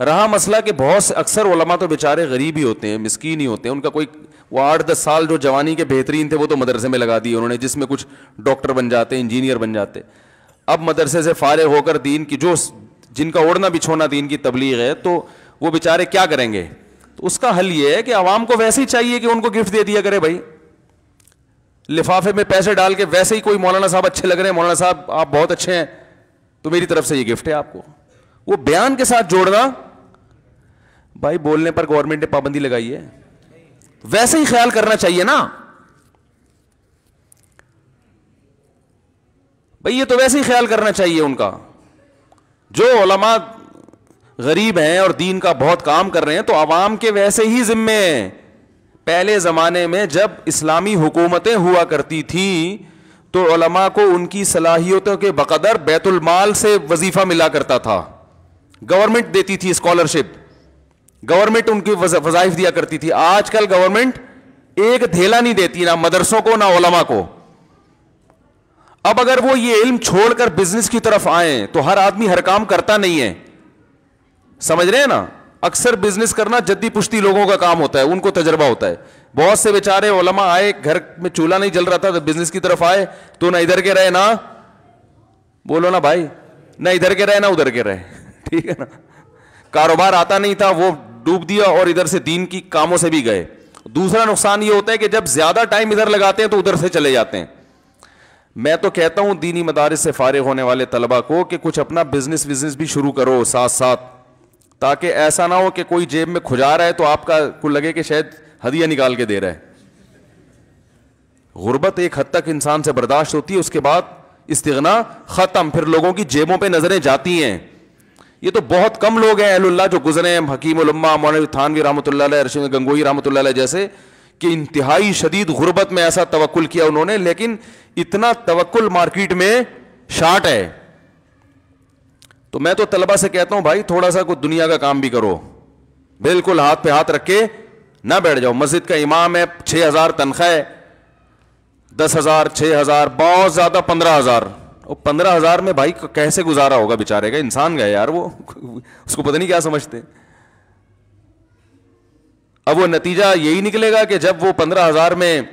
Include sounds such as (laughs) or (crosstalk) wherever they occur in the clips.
रहा मसला कि बहुत से अक्सर वलमा तो बेचारे गरीब ही होते हैं मस्किन ही होते हैं उनका कोई वो आठ दस साल जो जवानी के बेहतरीन थे वो तो मदरसे में लगा दिए उन्होंने जिसमें कुछ डॉक्टर बन जाते इंजीनियर बन जाते अब मदरसे से फारे होकर दीन की जो जिनका ओढ़ना बिछोना दीन की तबलीग है तो वो बेचारे क्या करेंगे तो उसका हल ये है कि आवाम को वैसे ही चाहिए कि उनको गिफ्ट दे दिया करे भाई लिफाफे में पैसे डाल के वैसे ही कोई मौलाना साहब अच्छे लग रहे हैं मौलाना साहब आप बहुत अच्छे हैं तो मेरी तरफ से ये गिफ्ट है आपको वो बयान के साथ जोड़ना भाई बोलने पर गवर्नमेंट ने पाबंदी लगाई है वैसे ही ख्याल करना चाहिए ना भाई ये तो वैसे ही ख्याल करना चाहिए उनका जो ओलमा गरीब हैं और दीन का बहुत काम कर रहे हैं तो आवाम के वैसे ही जिम्मे हैं पहले ज़माने में जब इस्लामी हुकूमतें हुआ करती थी तो ओलमा को उनकी सलाहियतों के बकदर बैतुलमाल से वजीफ़ा मिला करता था गवर्नमेंट देती थी स्कॉलरशिप गवर्नमेंट उनकी वजाइफ दिया करती थी आजकल गवर्नमेंट एक धेला नहीं देती ना मदरसों को ना ओलमा को अब अगर वो ये इल्म छोड़कर बिजनेस की तरफ आए तो हर आदमी हर काम करता नहीं है समझ रहे हैं ना अक्सर बिजनेस करना जद्दी पुश्ती लोगों का काम होता है उनको तजर्बा होता है बहुत से बेचारे ओलमा आए घर में चूल्हा नहीं जल रहा था तो बिजनेस की तरफ आए तो ना इधर के रहे ना बोलो ना भाई ना इधर के रहे ना उधर के रहे (laughs) ठीक है ना कारोबार आता नहीं था वो डूब दिया और इधर से दीन की कामों से भी गए दूसरा नुकसान ये होता है कि जब ज़्यादा टाइम इधर लगाते हैं तो उधर से चले जाते हैं मैं तो कहता हूं दीनी मदारस से फारग होने वाले तलबा को कि कुछ अपना बिजनेस विजनेस भी शुरू करो साथ साथ ताकि ऐसा ना हो कि कोई जेब में खुजा रहा है तो आपका को लगे कि शायद हदिया निकाल के दे रहा है गुर्बत एक हद तक इंसान से बर्दाश्त होती है उसके बाद इस्तना ख़त्म फिर लोगों की जेबों पर नज़रें जाती हैं ये तो बहुत कम लोग हैं अहल्ला जो गुजरे हैं हकीम उलम्मा मौलवी थानवी रहमत रशीद गंगोई रहमत जैसे कि इंतहाई शदीद गुर्बत में ऐसा तवक्ल किया उन्होंने लेकिन इतना तवक्ल मार्केट में शार्ट है तो मैं तो तलबा से कहता हूं भाई थोड़ा सा कुछ दुनिया का काम भी करो बिल्कुल हाथ पे हाथ रख के ना बैठ जाओ मस्जिद का इमाम है छह हज़ार तनख्वाह है दस हज़ार छह हज़ार बहुत ज़्यादा पंद्रह हज़ार और पंद्रह हज़ार में भाई कैसे गुजारा होगा बेचारे का इंसान गए यार वो उसको पता नहीं क्या समझते अब वो नतीजा यही निकलेगा कि जब वो पंद्रह हज़ार में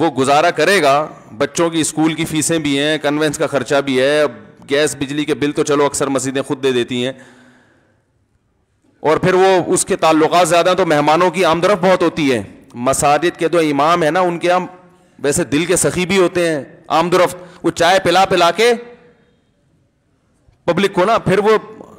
वो गुजारा करेगा बच्चों की स्कूल की फीसें भी हैं कन्वेंस का खर्चा भी है अब गैस बिजली के बिल तो चलो अक्सर मस्जिदें खुद दे देती हैं और फिर वो उसके ताल्लुक ज़्यादा तो मेहमानों की आमदरफ बहुत होती है मसाजिद के जो तो इमाम है ना उनके हम वैसे दिल के सखी भी होते हैं आमदोरफ्त वो चाय पिला पिला के पब्लिक को ना फिर वो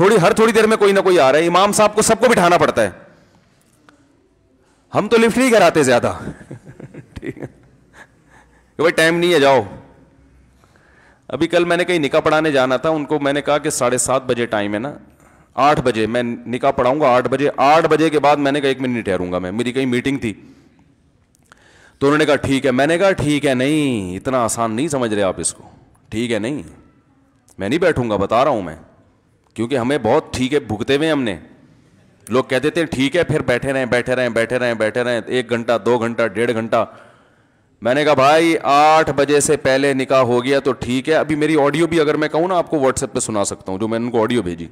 थोड़ी हर थोड़ी देर में कोई ना कोई आ रहा है इमाम साहब को सबको बिठाना पड़ता है हम तो लिफ्ट नहीं कराते ज्यादा (laughs) ठीक है भाई टाइम नहीं है जाओ अभी कल मैंने कहीं निका पढ़ाने जाना था उनको मैंने कहा कि साढ़े सात बजे टाइम है ना आठ बजे मैं निका पढ़ाऊंगा आठ बजे आठ बजे के बाद मैंने कहा एक मिनट ठहरूंगा मैं मेरी कहीं मीटिंग थी तो उन्होंने कहा ठीक है मैंने कहा ठीक है नहीं इतना आसान नहीं समझ रहे आप इसको ठीक है नहीं मैं नहीं बैठूंगा बता रहा हूं मैं क्योंकि हमें बहुत ठीक है भुगते हुए हमने लोग कहते थे ठीक है फिर बैठे रहें बैठे रहें बैठे रहें बैठे रहें एक घंटा दो घंटा डेढ़ घंटा मैंने कहा भाई आठ बजे से पहले निकाह हो गया तो ठीक है अभी मेरी ऑडियो भी अगर मैं कहूँ ना आपको व्हाट्सएप पे सुना सकता हूँ जो मैंने उनको ऑडियो भेजी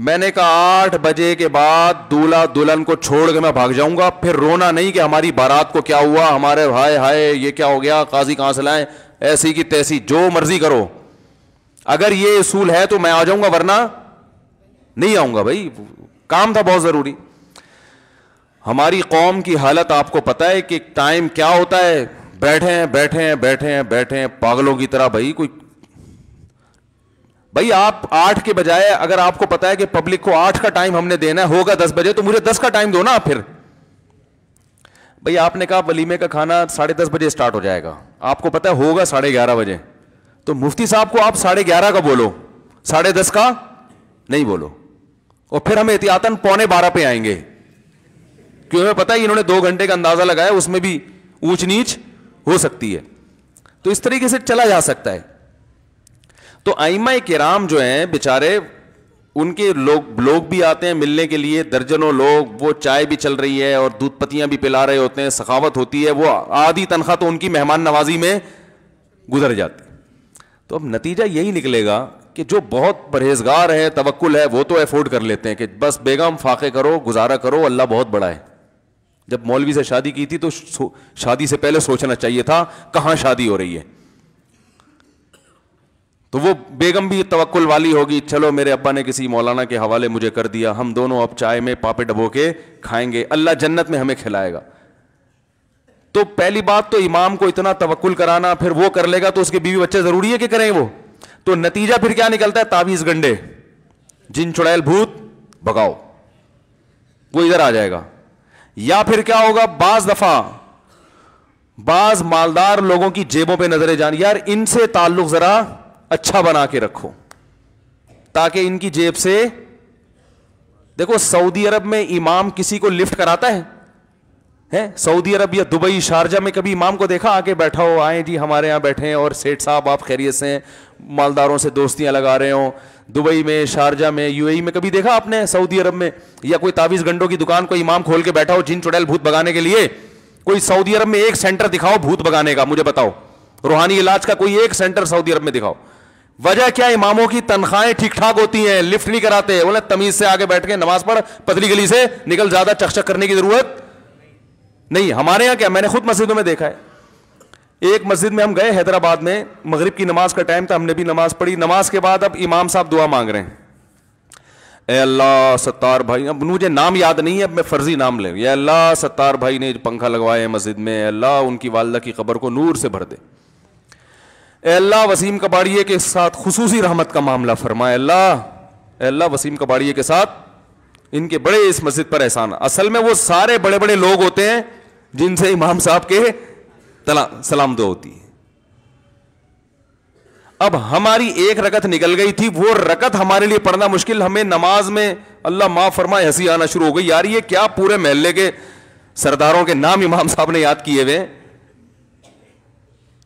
मैंने कहा आठ बजे के बाद दूल्हा दुल्हन को छोड़ के मैं भाग जाऊंगा फिर रोना नहीं कि हमारी बारात को क्या हुआ हमारे हाय हाय ये क्या हो गया काजी कहां से लाए ऐसी की तैसी जो मर्जी करो अगर ये असूल है तो मैं आ जाऊंगा वरना नहीं आऊंगा भाई काम था बहुत ज़रूरी हमारी कौम की हालत आपको पता है कि टाइम क्या होता है बैठे हैं बैठे हैं बैठे हैं बैठे हैं पागलों की तरह भाई कोई भाई आप आठ के बजाय अगर आपको पता है कि पब्लिक को आठ का टाइम हमने देना है होगा दस बजे तो मुझे दस का टाइम दो ना आप फिर भाई आपने कहा वलीमे का खाना साढ़े दस बजे स्टार्ट हो जाएगा आपको पता है होगा साढ़े ग्यारह बजे तो मुफ्ती साहब को आप साढ़े ग्यारह का बोलो साढ़े दस का नहीं बोलो और फिर हम एहतियातन पौने बारह पे आएंगे क्यों हमें पता है इन्होंने दो घंटे का अंदाजा लगाया उसमें भी ऊंच नीच हो सकती है तो इस तरीके से चला जा सकता है तो आइमा कराम जो हैं बेचारे उनके लोग लोग भी आते हैं मिलने के लिए दर्जनों लोग वो चाय भी चल रही है और दूध पत्तियाँ भी पिला रहे होते हैं सखावत होती है वो आधी तनख्वाह तो उनकी मेहमान नवाजी में गुजर जाती तो अब नतीजा यही निकलेगा कि जो बहुत परहेजगार है तवक्ल है वो तो एफोर्ड कर लेते हैं कि बस बेगम फाके करो गुजारा करो अल्लाह बहुत बड़ा है जब मौलवी से शादी की थी तो शादी से पहले सोचना चाहिए था कहाँ शादी हो रही है तो वो बेगम भी तवक्ल वाली होगी चलो मेरे अब्बा ने किसी मौलाना के हवाले मुझे कर दिया हम दोनों अब चाय में पापे डबो के खाएंगे अल्लाह जन्नत में हमें खिलाएगा तो पहली बात तो इमाम को इतना तवक्ल कराना फिर वो कर लेगा तो उसके बीवी बच्चे जरूरी है कि करें वो तो नतीजा फिर क्या निकलता है तावीज़ गंडे जिन चुड़ैल भूत भगाओ वो इधर आ जाएगा या फिर क्या होगा बाज दफा बाज मालदार लोगों की जेबों पे नजरें जान यार इनसे ताल्लुक जरा अच्छा बना के रखो ताकि इनकी जेब से देखो सऊदी अरब में इमाम किसी को लिफ्ट कराता है हैं सऊदी अरब या दुबई शारजा में कभी इमाम को देखा आके बैठा हो आए जी हमारे यहां बैठे हैं और सेठ साहब आप खैरियत से मालदारों से दोस्तियां लगा रहे हो दुबई में शारजा में यूएई में कभी देखा आपने सऊदी अरब में या कोई तावीज़ गंडों की दुकान को इमाम खोल के बैठा हो जिन चुड़ैल भूत भगाने के लिए कोई सऊदी अरब में एक सेंटर दिखाओ भूत भगाने का मुझे बताओ रूहानी इलाज का कोई एक सेंटर सऊदी अरब में दिखाओ वजह क्या इमामों की तनख्वाहें ठीक ठाक होती हैं लिफ्ट नहीं कराते बोले तमीज से आगे बैठ के नमाज पढ़ पतली गली से निकल ज्यादा चकचक करने की जरूरत नहीं हमारे यहां क्या मैंने खुद मस्जिदों में देखा है एक मस्जिद में हम गए हैदराबाद में मगरिब की नमाज का टाइम था हमने भी नमाज पढ़ी नमाज के बाद अब इमाम साहब दुआ मांग रहे हैं ए अल्लाह सत्तार भाई अब मुझे नाम याद नहीं है अब मैं फर्जी नाम ले अल्लाह सत्तार भाई ने पंखा लगवाया मस्जिद में अल्लाह उनकी वालदा की खबर को नूर से भर दे अल्लाह वसीम कबाड़िए के साथ खसूसी रहमत का मामला फरमाए अल्लाह अल्लाह वसीम कबाड़िए के साथ इनके बड़े इस मस्जिद पर एहसान असल में वो सारे बड़े बड़े लोग होते हैं जिनसे इमाम साहब के तला, सलाम दो होती है अब हमारी एक रकत निकल गई थी वो रकत हमारे लिए पढ़ना मुश्किल हमें नमाज में अल्लाह माफ फरमाए हंसी आना शुरू हो गई यार ये क्या पूरे महल्ले के सरदारों के नाम इमाम साहब ने याद किए हुए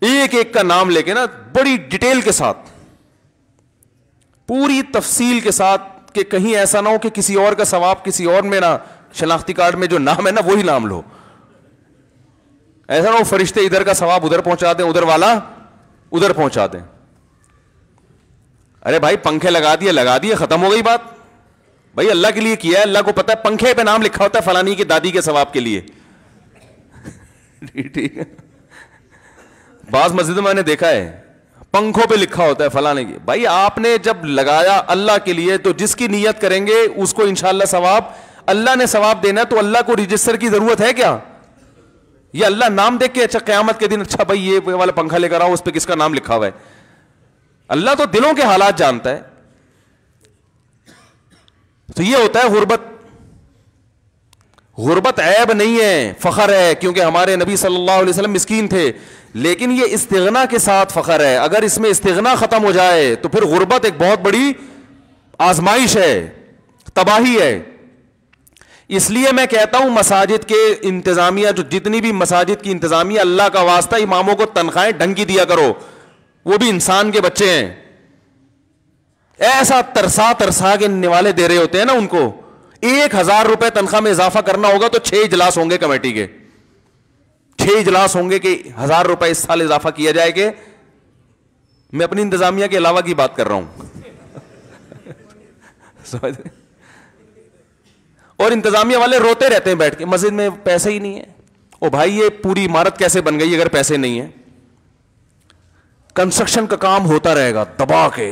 एक एक का नाम लेके ना बड़ी डिटेल के साथ पूरी तफसील के साथ कि कहीं ऐसा ना हो कि किसी और का सवाब किसी और में ना शनाख्ती कार्ड में जो नाम है ना वही नाम लो ऐसा ना हो फरिश्ते इधर का सवाब उधर पहुंचा दें उधर वाला उधर पहुंचा दें अरे भाई पंखे लगा दिए लगा दिए खत्म हो गई बात भाई अल्लाह के लिए किया है अल्लाह को पता है पंखे पे नाम लिखा होता है फलानी की दादी के सवाब के लिए (laughs) ठीक है बाज मस्जिद मैंने देखा है पंखों पे लिखा होता है फलाने की भाई आपने जब लगाया अल्लाह के लिए तो जिसकी नीयत करेंगे उसको इंशाला सवाब अल्लाह ने सवाब देना तो अल्लाह को रजिस्टर की जरूरत है क्या ये अल्लाह नाम देख के अच्छा क्यामत के दिन अच्छा भाई ये वाला पंखा लेकर आओ उस पर किसका नाम लिखा हुआ है अल्लाह तो दिलों के हालात जानता है तो ये होता है गुर्बत गुर्बत ऐब नहीं है फ़खर है क्योंकि हमारे नबी सल्लल्लाहु अलैहि वसल्लम मिस्कीन थे लेकिन ये इस्तगना के साथ फ़खर है अगर इसमें इस्तगना ख़त्म हो जाए तो फिर गुरबत एक बहुत बड़ी आजमाइश है तबाही है इसलिए मैं कहता हूं मसाजिद के इंतजामिया जो जितनी भी मसाजिद की इंतजामिया अल्लाह का वास्ता इमामों को तनख्वाहें ढंग की दिया करो वो भी इंसान के बच्चे हैं ऐसा तरसा तरसा के निवाले दे रहे होते हैं ना उनको एक हजार रुपए तनख्वाह में इजाफा करना होगा तो छह इजलास होंगे कमेटी के छह इजलास होंगे कि हजार रुपए इस साल इजाफा किया जाएगा मैं अपनी इंतजामिया के अलावा की बात कर रहा हूं (laughs) समझ और इंतजामिया वाले रोते रहते हैं बैठ के मस्जिद में पैसे ही नहीं है ओ भाई ये पूरी इमारत कैसे बन गई अगर पैसे नहीं है कंस्ट्रक्शन का काम होता रहेगा दबा के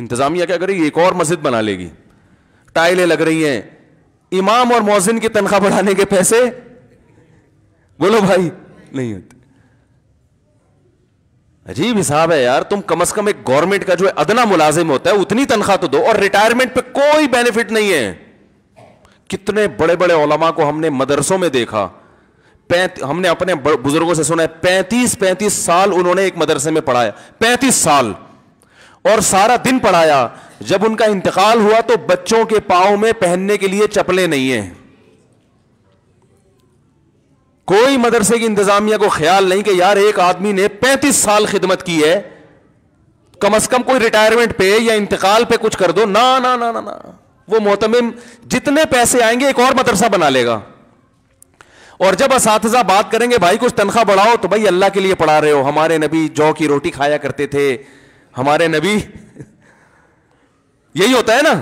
इंतजामिया क्या करेगी एक और मस्जिद बना लेगी टाइलें लग रही हैं इमाम और मोजिन की तनख्वाह बढ़ाने के पैसे बोलो भाई नहीं होते अजीब हिसाब है यार तुम कम से कम एक गवर्नमेंट का जो है अदना मुलाजिम होता है उतनी तनख्वाह तो दो और रिटायरमेंट पे कोई बेनिफिट नहीं है कितने बड़े बड़े ओलमा को हमने मदरसों में देखा हमने अपने बुजुर्गों से सुना है पैंतीस पैंतीस साल उन्होंने एक मदरसे में पढ़ाया पैंतीस साल और सारा दिन पढ़ाया जब उनका इंतकाल हुआ तो बच्चों के पाओ में पहनने के लिए चपले नहीं है कोई मदरसे की इंतजामिया को ख्याल नहीं कि यार एक आदमी ने पैंतीस साल खिदमत की है कम अज कम कोई रिटायरमेंट पे या इंतकाल पे कुछ कर दो ना ना ना ना ना वो मोहतमिम जितने पैसे आएंगे एक और मदरसा बना लेगा और जब इस बात करेंगे भाई कुछ तनख्वाह बढ़ाओ तो भाई अल्लाह के लिए पढ़ा रहे हो हमारे नबी जौ की रोटी खाया करते थे हमारे नबी यही होता है ना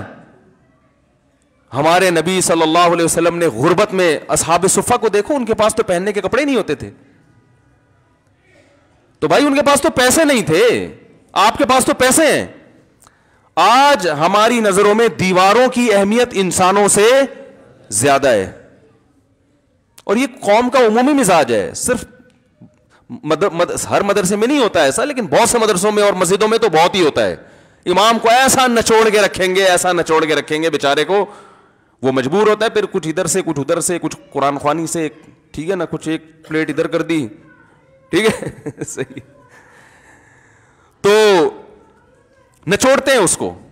हमारे नबी सल्लल्लाहु अलैहि वसल्लम ने गुरबत में असहाब सुफ़ा को देखो उनके पास तो पहनने के कपड़े नहीं होते थे तो भाई उनके पास तो पैसे नहीं थे आपके पास तो पैसे हैं आज हमारी नजरों में दीवारों की अहमियत इंसानों से ज्यादा है और ये कौम का उमूमी मिजाज है सिर्फ मदर, मद, हर मदरसे में नहीं होता है ऐसा लेकिन बहुत से मदरसों में और मस्जिदों में तो बहुत ही होता है इमाम को ऐसा नचोड़ के रखेंगे ऐसा नचोड़ के रखेंगे बेचारे को वो मजबूर होता है फिर कुछ इधर से कुछ उधर से कुछ कुरान खानी से ठीक है ना कुछ एक प्लेट इधर कर दी ठीक है (laughs) सही तो नचोड़ते हैं उसको